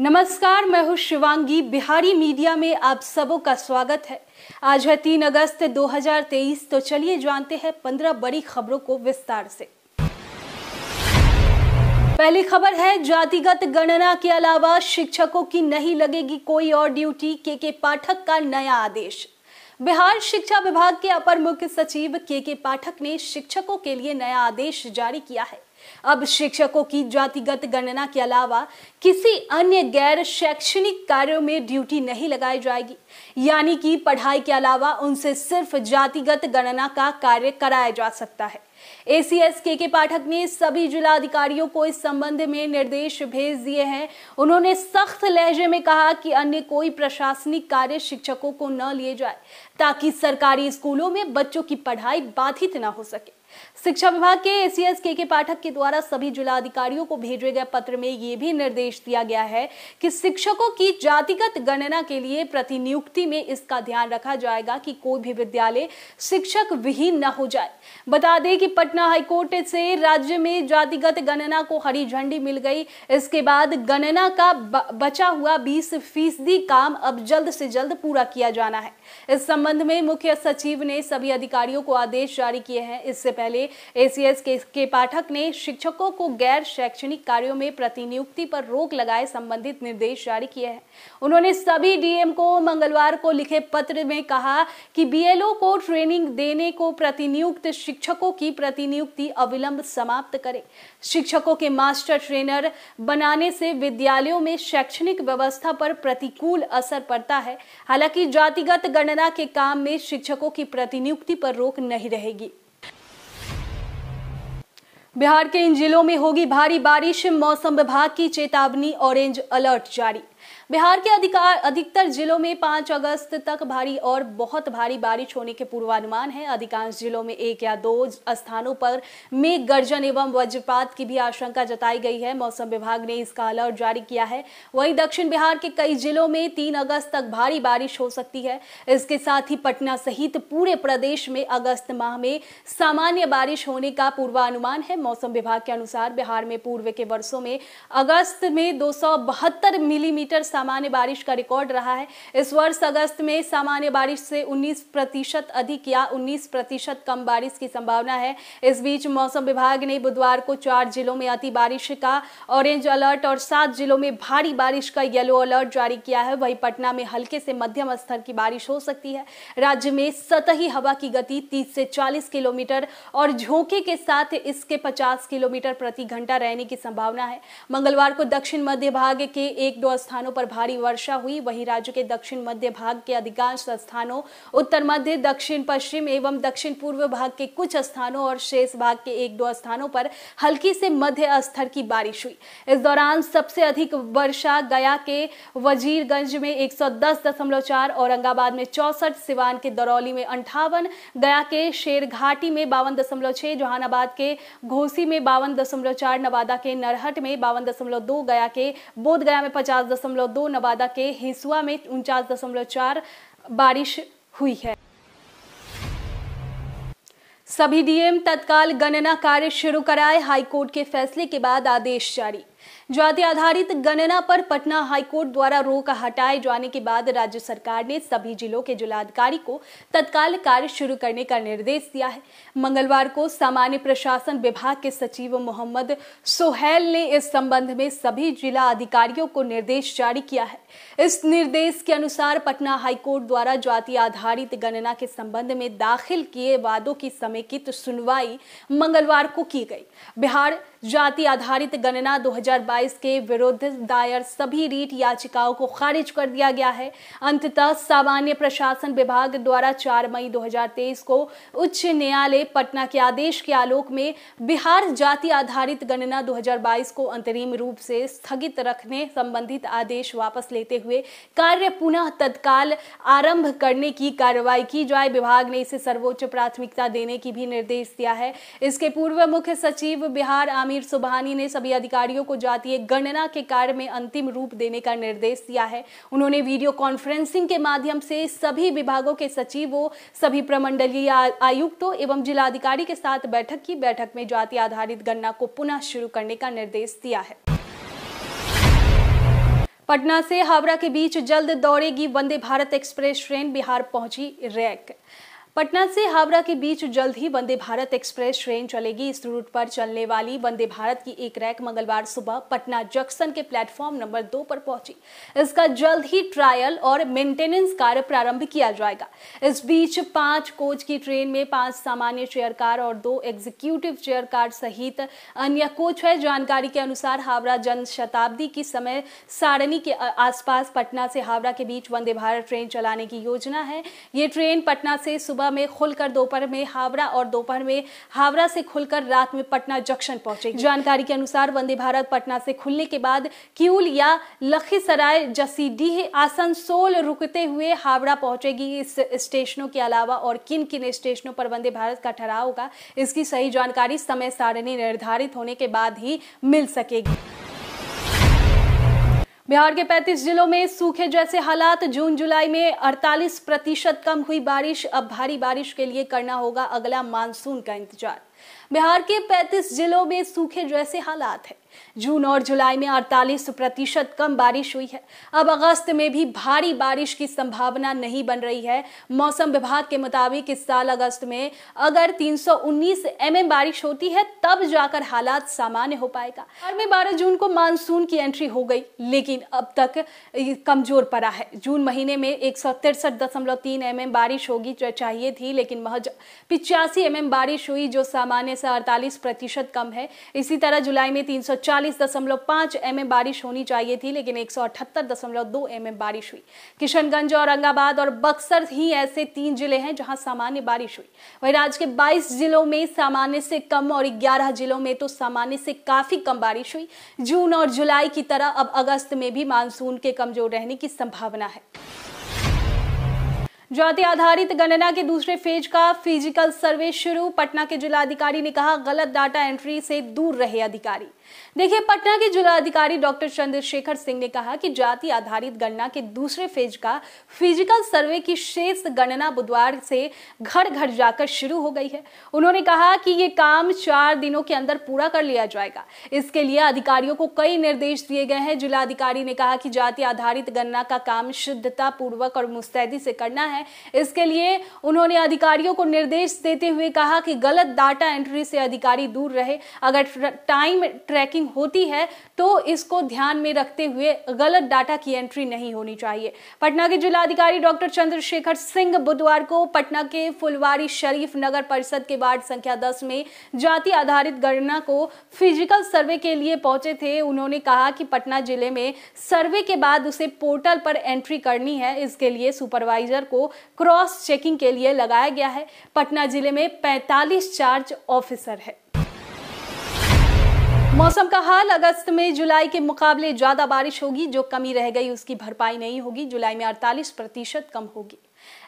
नमस्कार मैं हूं शिवांगी बिहारी मीडिया में आप सबों का स्वागत है आज है तीन अगस्त 2023 तो चलिए जानते हैं पंद्रह बड़ी खबरों को विस्तार से पहली खबर है जातिगत गणना के अलावा शिक्षकों की नहीं लगेगी कोई और ड्यूटी के के पाठक का नया आदेश बिहार शिक्षा विभाग के अपर मुख्य सचिव के के पाठक ने शिक्षकों के लिए नया आदेश जारी किया है अब शिक्षकों की जातिगत गणना के अलावा किसी अन्य गैर शैक्षणिक कार्यों में ड्यूटी नहीं लगाई जाएगी यानी कि पढ़ाई के अलावा उनसे सिर्फ जातिगत गणना का कार्य कराया जा सकता है एसीएस के के पाठक ने सभी जिला अधिकारियों को इस संबंध में निर्देश भेज दिए हैं उन्होंने सख्त लहजे में कहा कि अन्य कोई प्रशासनिक कार्य शिक्षकों को न लिए जाए ताकि सरकारी स्कूलों में बच्चों की पढ़ाई बाधित न हो सके शिक्षा विभाग के एसीएस के के पाठक के द्वारा सभी जिलाधिकारियों को भेजे गए पत्र में ये भी निर्देश दिया गया है कि शिक्षकों की जातिगत गणना के लिए प्रतिनियुक्ति में इसका ध्यान रखा जाएगा कि कोई भी विद्यालय शिक्षक विहीन न हो जाए बता दें कि पटना हाईकोर्ट से राज्य में जातिगत गणना को हरी झंडी मिल गई इसके बाद गणना का बचा हुआ बीस फीसदी काम अब जल्द से जल्द पूरा किया जाना है इस संबंध में मुख्य सचिव ने सभी अधिकारियों को आदेश जारी किए हैं इससे पहले एसीएस के, के पाठक ने शिक्षकों को गैर शैक्षणिक कार्यों में प्रतिनियुक्ति पर रोक लगाए संबंधित निर्देश जारी किए हैं उन्होंने सभी डीएम को मंगलवार को लिखे पत्र में कहा कि बीएलओ को ट्रेनिंग देने को प्रतिनियुक्त शिक्षकों की प्रतिनियुक्ति अविलंब समाप्त करे शिक्षकों के मास्टर ट्रेनर बनाने से विद्यालयों में शैक्षणिक व्यवस्था पर प्रतिकूल असर पड़ता है हालांकि जातिगत गणना के काम में शिक्षकों की प्रतिनियुक्ति पर रोक नहीं रहेगी बिहार के इन जिलों में होगी भारी बारिश मौसम विभाग की चेतावनी ऑरेंज अलर्ट जारी बिहार के अधिकार अधिकतर जिलों में पांच अगस्त तक भारी और बहुत भारी बारिश होने के पूर्वानुमान है अधिकांश जिलों में एक या दो स्थानों पर मेघ गर्जन एवं वज्रपात की भी आशंका जताई गई है मौसम विभाग ने इसका अलर्ट जारी किया है वहीं दक्षिण बिहार के कई जिलों में तीन अगस्त तक भारी बारिश हो सकती है इसके साथ ही पटना सहित पूरे प्रदेश में अगस्त माह में सामान्य बारिश होने का पूर्वानुमान है मौसम विभाग के अनुसार बिहार में पूर्व के वर्षों में अगस्त में दो मिलीमीटर mm सामान्य बारिश का रिकॉर्ड रहा है इस वर्ष अगस्त में सामान्य बारिश से 19 प्रतिशत अधिक या 19 प्रतिशत कम बारिश की संभावना है इस बीच मौसम विभाग ने बुधवार को चार जिलों में अति बारिश का ऑरेंज अलर्ट और सात जिलों में भारी बारिश का येलो अलर्ट जारी किया है वहीं पटना में हल्के से मध्यम स्तर की बारिश हो सकती है राज्य में सतही हवा की गति तीस से चालीस किलोमीटर और झोंके के साथ इसके पचास किलोमीटर प्रति घंटा रहने की संभावना है मंगलवार को दक्षिण मध्य भाग के एक दो स्थानों पर भारी वर्षा हुई वहीं राज्य के दक्षिण मध्य भाग के अधिकांश स्थानों उत्तर मध्य दक्षिण पश्चिम एवं दक्षिण पूर्व भाग के कुछ स्थानों और शेष भाग के एक दो स्थानों पर हल्की से मध्य स्तर की बारिश हुई इस दौरान सबसे अधिक वर्षा गया के वजीरगंज में एक औरंगाबाद में चौसठ सिवान के दरौली में अंठावन गया के शेरघाटी में बावन दशमलव छह जहानाबाद के घोसी में बावन दशमलव चार नवादा के नरहट में बावन दशमलव दो गया के बोधगया में पचास दशमलव दो नवादा के हिंसुआ में उनचास बारिश हुई है सभी डीएम तत्काल गणना कार्य शुरू कराए हाईकोर्ट के फैसले के बाद आदेश जारी जाति आधारित गणना पर पटना हाईकोर्ट द्वारा रोक हटाए जाने के बाद राज्य सरकार ने सभी जिलों के जिलाधिकारी को तत्काल कार्य शुरू करने का निर्देश दिया है मंगलवार को सामान्य प्रशासन विभाग के सचिव मोहम्मद सोहेल ने इस संबंध में सभी जिला अधिकारियों को निर्देश जारी किया है इस निर्देश के अनुसार पटना हाईकोर्ट द्वारा जाति आधारित गणना के संबंध में दाखिल किए वादों की समेकित सुनवाई मंगलवार को की गई बिहार जाति आधारित गणना 2022 के विरुद्ध दायर सभी रीट याचिकाओं को खारिज कर दिया गया है अंततः सामान्य प्रशासन विभाग द्वारा 4 मई 2023 को उच्च न्यायालय पटना के आदेश के आलोक में बिहार जाति आधारित गणना 2022 को अंतरिम रूप से स्थगित रखने संबंधित आदेश वापस लेते हुए कार्य पुनः तत्काल आरंभ करने की कार्रवाई की जाए विभाग ने इसे सर्वोच्च प्राथमिकता देने की भी निर्देश दिया है इसके पूर्व मुख्य सचिव बिहार आमिर सुबहानी ने सभी अधिकारियों को जातीय गणना के कार्य में अंतिम रूप देने का निर्देश दिया है उन्होंने वीडियो कॉन्फ्रेंसिंग के माध्यम से सभी विभागों के सचिवों सभी प्रमंडलीय आयुक्तों एवं जिलाधिकारी के साथ बैठक की बैठक में जाति आधारित गणना को पुनः शुरू करने का निर्देश दिया है पटना से हावड़ा के बीच जल्द दौड़ेगी वंदे भारत एक्सप्रेस ट्रेन बिहार पहुंची रैक पटना से हावड़ा के बीच जल्द ही वंदे भारत एक्सप्रेस ट्रेन चलेगी इस रूट पर चलने वाली वंदे भारत की एक रैक मंगलवार सुबह पटना जंक्शन के प्लेटफॉर्म नंबर दो पर पहुंची इसका जल्द ही ट्रायल और मेंटेनेंस कार्य प्रारंभ किया जाएगा इस बीच पांच कोच की ट्रेन में पांच सामान्य चेयर कार और दो एग्जीक्यूटिव चेयर कार सहित अन्य कोच है जानकारी के अनुसार हावड़ा जन शताब्दी की समय सारणी के आसपास पटना से हावड़ा के बीच वंदे भारत ट्रेन चलाने की योजना है ये ट्रेन पटना से सुबह सुबह में खुलकर दोपहर में हावड़ा और दोपहर में हावड़ा से खुलकर रात में पटना जंक्शन पहुंचेगी जानकारी के अनुसार वंदे भारत पटना से खुलने के बाद क्यूल या लखीसराय जसीडीह आसनसोल रुकते हुए हावड़ा पहुंचेगी इस स्टेशनों के अलावा और किन किन स्टेशनों पर वंदे भारत का ठहराव होगा इसकी सही जानकारी समय सारणी निर्धारित होने के बाद ही मिल सकेगी बिहार के 35 जिलों में सूखे जैसे हालात जून जुलाई में 48 प्रतिशत कम हुई बारिश अब भारी बारिश के लिए करना होगा अगला मानसून का इंतजार बिहार के 35 जिलों में सूखे जैसे हालात है जून और जुलाई में 48 प्रतिशत कम बारिश हुई है अब अगस्त में भी भारी बारिश की संभावना नहीं बन रही है मौसम विभाग के मुताबिक इस साल अगस्त में अगर 319 एमएम बारिश होती है तब जाकर हालात सामान्य हो पाएगा और में 12 जून को मानसून की एंट्री हो गई लेकिन अब तक कमजोर पड़ा है जून महीने में एक सौ एमएम बारिश होगी चाहिए थी लेकिन महज पिचासी एम बारिश हुई जो सामान्य से 48 प्रतिशत कम है इसी तरह जुलाई में तीन सौ एमएम बारिश होनी चाहिए थी लेकिन एक सौ एमएम बारिश हुई किशनगंज औरंगाबाद और, बक्सर ही ऐसे तीन जिले हैं जहां सामान्य बारिश हुई वही राज्य के 22 जिलों में सामान्य से कम और 11 जिलों में तो सामान्य से काफी कम बारिश हुई जून और जुलाई की तरह अब अगस्त में भी मानसून के कमजोर रहने की संभावना है जाति आधारित गणना के दूसरे फेज का फिजिकल सर्वे शुरू पटना के जिलाधिकारी ने कहा गलत डाटा एंट्री से दूर रहे अधिकारी देखिए पटना के जिलाधिकारी डॉक्टर चंद्रशेखर सिंह ने कहा कि जाति आधारित गणना के दूसरे फेज का फिजिकल सर्वे की शेष गणना बुधवार से घर घर जाकर शुरू हो गई है उन्होंने कहा कि ये काम चार दिनों के अंदर पूरा कर लिया जाएगा इसके लिए अधिकारियों को कई निर्देश दिए गए हैं जिलाधिकारी ने कहा कि जाति आधारित गणना का काम शुद्धता पूर्वक और मुस्तैदी से करना है है इसके लिए उन्होंने अधिकारियों को निर्देश देते हुए कहा कि गलत डाटा एंट्री से अधिकारी दूर रहे अगर टाइम ट्रैकिंग होती है तो इसको ध्यान में रखते हुए गलत डाटा की एंट्री नहीं होनी चाहिए पटना के जिलाधिकारी डॉक्टर चंद्रशेखर सिंह बुधवार को पटना के फुलवारी शरीफ नगर परिषद के वार्ड संख्या दस में जाति आधारित गणना को फिजिकल सर्वे के लिए पहुंचे थे उन्होंने कहा कि पटना जिले में सर्वे के बाद उसे पोर्टल पर एंट्री करनी है इसके लिए सुपरवाइजर को क्रॉस चेकिंग के लिए लगाया गया है पटना जिले में पैंतालीस चार्ज ऑफिसर है मौसम का हाल अगस्त में जुलाई के मुकाबले ज़्यादा बारिश होगी जो कमी रह गई उसकी भरपाई नहीं होगी जुलाई में 48 प्रतिशत कम होगी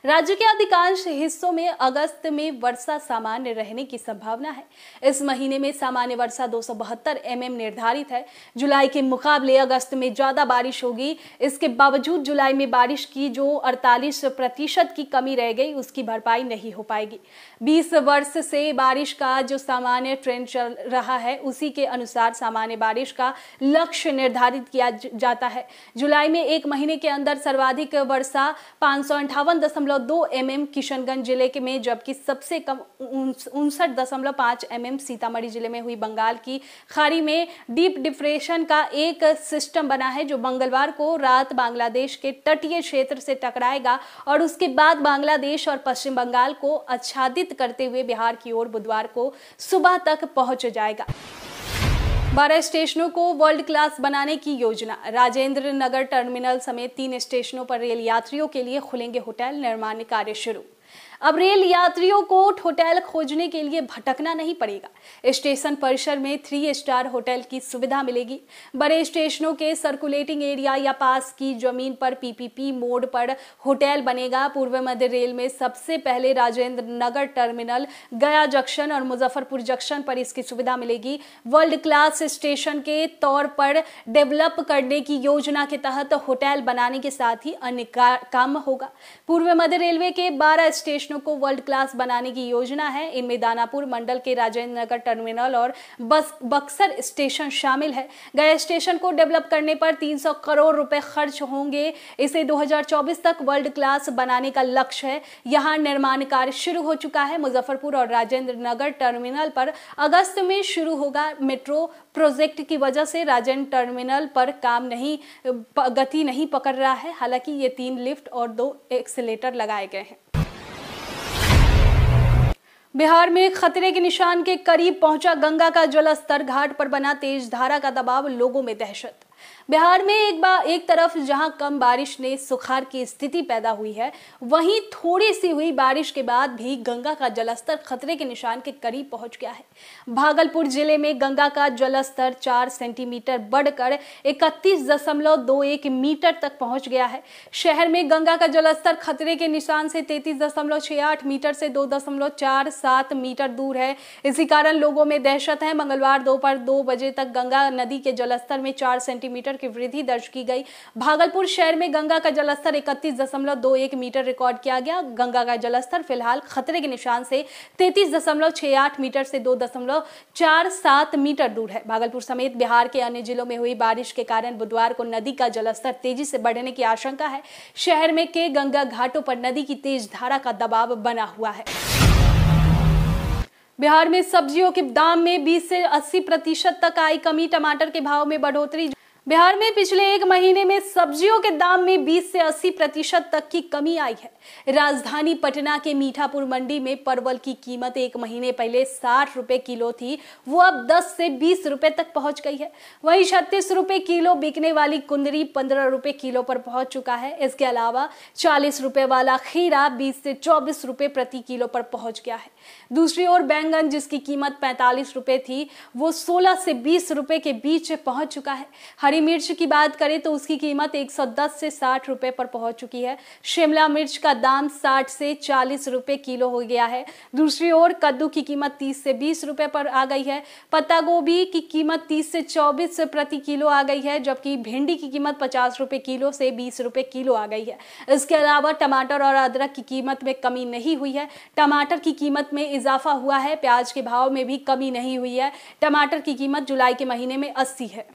राज्य के अधिकांश हिस्सों में अगस्त में वर्षा सामान्य रहने की संभावना है इस महीने में सामान्य वर्षा दो सौ mm निर्धारित है जुलाई के मुकाबले अगस्त में ज्यादा बारिश होगी इसके बावजूद जुलाई में बारिश की जो अड़तालीस प्रतिशत की कमी रह गई उसकी भरपाई नहीं हो पाएगी बीस वर्ष से बारिश का जो सामान्य ट्रेंड चल रहा है उसी के अनुसार सामान्य बारिश का लक्ष्य निर्धारित किया जाता है जुलाई में एक महीने के अंदर सर्वाधिक वर्षा पांच सौ अंठावन दशमलव दशमलव दो एम एम किशनगंज जिले के में जबकि सबसे कम उनसठ दशमलव पाँच एम एम सीतामढ़ी जिले में हुई बंगाल की खाड़ी में डीप डिप्रेशन का एक सिस्टम बना है जो मंगलवार को रात बांग्लादेश के तटीय क्षेत्र से टकराएगा और उसके बाद बांग्लादेश और पश्चिम बंगाल को आच्छादित करते हुए बिहार की ओर बुधवार को सुबह तक पहुंच जाएगा बारह स्टेशनों को वर्ल्ड क्लास बनाने की योजना राजेंद्र नगर टर्मिनल समेत तीन स्टेशनों पर रेल यात्रियों के लिए खुलेंगे होटल निर्माण कार्य शुरू अब रेल यात्रियों को होटल खोजने के लिए भटकना नहीं पड़ेगा स्टेशन परिसर में थ्री स्टार होटल की सुविधा मिलेगी बड़े स्टेशनों के सर्कुलेटिंग एरिया या पास की जमीन पर पीपीपी मोड पर होटल बनेगा पूर्व मध्य रेल में सबसे पहले राजेंद्र नगर टर्मिनल गया जंक्शन और मुजफ्फरपुर जंक्शन पर इसकी सुविधा मिलेगी वर्ल्ड क्लास स्टेशन के तौर पर डेवलप करने की योजना के तहत होटल बनाने के साथ ही अन्य काम होगा पूर्व मध्य रेलवे के बारह स्टेशन स्टेशनों को वर्ल्ड क्लास बनाने की योजना है इनमें दानापुर मंडल के राजेंद्र नगर टर्मिनल और बस बक्सर स्टेशन शामिल है गया स्टेशन को डेवलप करने पर 300 करोड़ रुपए खर्च होंगे इसे 2024 तक वर्ल्ड क्लास बनाने का लक्ष्य है यहाँ निर्माण कार्य शुरू हो चुका है मुजफ्फरपुर और राजेंद्र नगर टर्मिनल पर अगस्त में शुरू होगा मेट्रो प्रोजेक्ट की वजह से राजेंद्र टर्मिनल पर काम नहीं गति नहीं पकड़ रहा है हालांकि ये तीन लिफ्ट और दो एक्सीटर लगाए गए हैं बिहार में खतरे के निशान के करीब पहुंचा गंगा का जलस्तर घाट पर बना तेज धारा का दबाव लोगों में दहशत बिहार में एक बार एक तरफ जहां कम बारिश ने सुखाड़ की स्थिति पैदा हुई है वहीं थोड़ी सी हुई बारिश के बाद भी गंगा का जलस्तर खतरे के निशान के करीब पहुंच गया है भागलपुर जिले में गंगा का जलस्तर चार सेंटीमीटर बढ़कर इकतीस दशमलव दो एक मीटर तक पहुंच गया है शहर में गंगा का जलस्तर खतरे के निशान से तैतीस दशमलव छह आठ मीटर से दो दशमलव चार सात मीटर दूर है इसी कारण लोगों में दहशत है मंगलवार दोपहर दो बजे तक गंगा नदी के जलस्तर में चार सेंटीमीटर की वृद्धि दर्ज की गई भागलपुर शहर में गंगा का जलस्तर इकतीस दशमलव दो एक मीटर रिकॉर्ड किया गया गंगा का जलस्तर फिलहाल खतरे के निशान से तैतीस दशमलव छह आठ मीटर से दो दशमलव चार सात मीटर दूर है भागलपुर समेत बिहार के अन्य जिलों में हुई बारिश के कारण बुधवार को नदी का जलस्तर तेजी से बढ़ने की आशंका है शहर में के गंगा घाटों पर नदी की तेज धारा का दबाव बना हुआ है बिहार में सब्जियों के दाम में 20 से 80 प्रतिशत तक आई कमी टमाटर के भाव में बढ़ोतरी बिहार में पिछले एक महीने में सब्जियों के दाम में 20 से 80 प्रतिशत तक की कमी आई है राजधानी पटना के मीठापुर मंडी में परवल की कीमत एक महीने पहले साठ रुपए किलो थी वो अब 10 से 20 रुपए तक पहुंच गई है वहीं छत्तीस रुपए किलो बिकने वाली कुंदरी पंद्रह रुपए किलो पर पहुंच चुका है इसके अलावा चालीस रुपए वाला खीरा बीस से चौबीस रुपए प्रति किलो पर पहुंच गया है दूसरी ओर बैंगन जिसकी कीमत पैंतालीस रुपये थी वो सोलह से बीस रुपये के बीच पहुंच चुका है हरी मिर्च की बात करें तो उसकी कीमत एक सौ दस से साठ रुपये पर पहुंच चुकी है शिमला मिर्च का दाम साठ से चालीस रुपये किलो हो गया है दूसरी ओर कद्दू की कीमत तीस से बीस रुपये पर आ गई है पत्ता गोभी की कीमत तीस से चौबीस प्रति किलो आ गई है जबकि भिंडी की कीमत पचास रुपये किलो से बीस रुपये किलो आ गई है इसके अलावा टमाटर और अदरक की कीमत में कमी नहीं हुई है टमाटर की कीमत कीमत में इजाफा हुआ है प्याज के भाव में भी कमी नहीं हुई है टमाटर की कीमत जुलाई के महीने में अस्सी है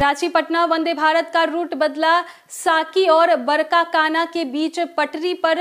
रांची पटना वंदे भारत का रूट बदला साकी और बरकाकाना के बीच पटरी पर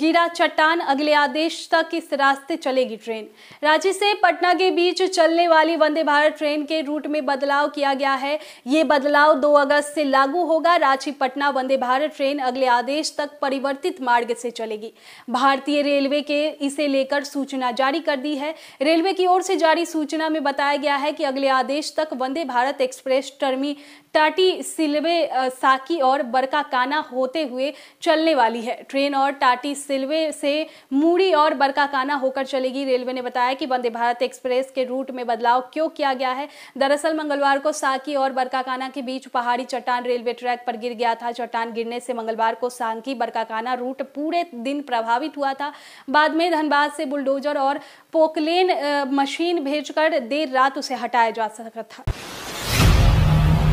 गिरा चट्टान अगले आदेश तक इस रास्ते चलेगी ट्रेन रांची से पटना के बीच चलने वाली वंदे भारत ट्रेन के रूट में बदलाव किया गया है ये बदलाव 2 अगस्त से लागू होगा रांची पटना वंदे भारत ट्रेन अगले आदेश तक परिवर्तित मार्ग से चलेगी भारतीय रेलवे के इसे लेकर सूचना जारी कर दी है रेलवे की ओर से जारी सूचना में बताया गया है कि अगले आदेश तक वंदे भारत एक्सप्रेस टर्मी टाटी सिलवे साकी और बरकाकाना होते हुए चलने वाली है ट्रेन और टाटी सिल्वे से मूड़ी और बरकाकाना होकर चलेगी रेलवे ने बताया कि वंदे भारत एक्सप्रेस के रूट में बदलाव क्यों किया गया है दरअसल मंगलवार को साकी और बरकाकाना के बीच पहाड़ी चट्टान रेलवे ट्रैक पर गिर गया था चट्टान गिरने से मंगलवार को सांकी बरकाकाना रूट पूरे दिन प्रभावित हुआ था बाद में धनबाद से बुलडोजर और पोकलेन मशीन भेजकर देर रात उसे हटाया जा सका था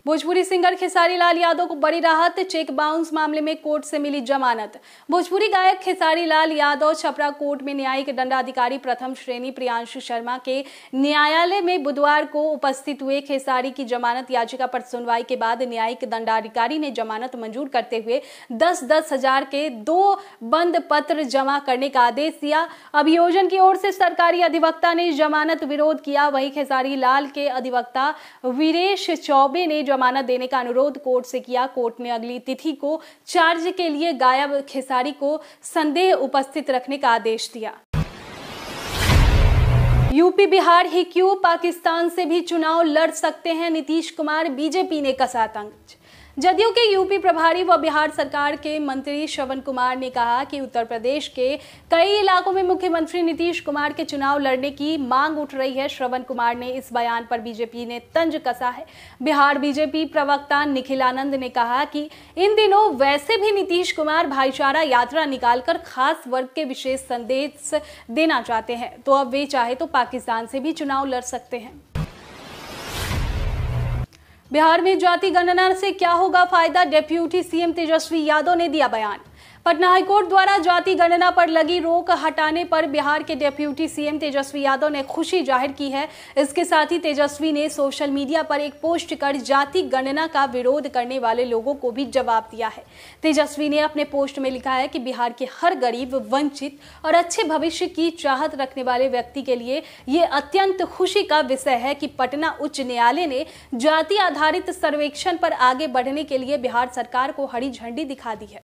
भोजपुरी सिंगर खेसारी लाल यादव को बड़ी राहत चेक बाउंस मामले में कोर्ट से मिली जमानत भोजपुरी गायक खेसारी लाल यादव छपरा कोर्ट में न्यायिक दंडाधिकारी प्रथम श्रेणी प्रियांशु शर्मा के न्यायालय में बुधवार को उपस्थित हुए खेसारी की जमानत याचिका पर सुनवाई के बाद न्यायिक दंडाधिकारी ने जमानत मंजूर करते हुए दस दस हजार के दो बंद पत्र जमा करने का आदेश दिया अभियोजन की ओर से सरकारी अधिवक्ता ने जमानत विरोध किया वही खेसारी लाल के अधिवक्ता वीरेश चौबे ने जमानत देने का अनुरोध कोर्ट से किया कोर्ट ने अगली तिथि को चार्ज के लिए गायब खेसारी को संदेह उपस्थित रखने का आदेश दिया यूपी बिहार ही क्यों पाकिस्तान से भी चुनाव लड़ सकते हैं नीतीश कुमार बीजेपी ने कसा तंग जदयू के यूपी प्रभारी व बिहार सरकार के मंत्री श्रवण कुमार ने कहा कि उत्तर प्रदेश के कई इलाकों में मुख्यमंत्री नीतीश कुमार के चुनाव लड़ने की मांग उठ रही है श्रवण कुमार ने इस बयान पर बीजेपी ने तंज कसा है बिहार बीजेपी प्रवक्ता निखिल आनंद ने कहा कि इन दिनों वैसे भी नीतीश कुमार भाईचारा यात्रा निकालकर खास वर्ग के विशेष संदेश देना चाहते हैं तो अब वे चाहे तो पाकिस्तान से भी चुनाव लड़ सकते हैं बिहार में जाति गणना से क्या होगा फायदा डेप्यूटी सीएम तेजस्वी यादव ने दिया बयान पटना हाईकोर्ट द्वारा जाति गणना पर लगी रोक हटाने पर बिहार के डेप्यूटी सीएम तेजस्वी यादव ने खुशी जाहिर की है इसके साथ ही तेजस्वी ने सोशल मीडिया पर एक पोस्ट कर जाति गणना का विरोध करने वाले लोगों को भी जवाब दिया है तेजस्वी ने अपने पोस्ट में लिखा है कि बिहार के हर गरीब वंचित और अच्छे भविष्य की चाहत रखने वाले व्यक्ति के लिए ये अत्यंत खुशी का विषय है कि पटना उच्च न्यायालय ने जाति आधारित सर्वेक्षण पर आगे बढ़ने के लिए बिहार सरकार को हरी झंडी दिखा दी है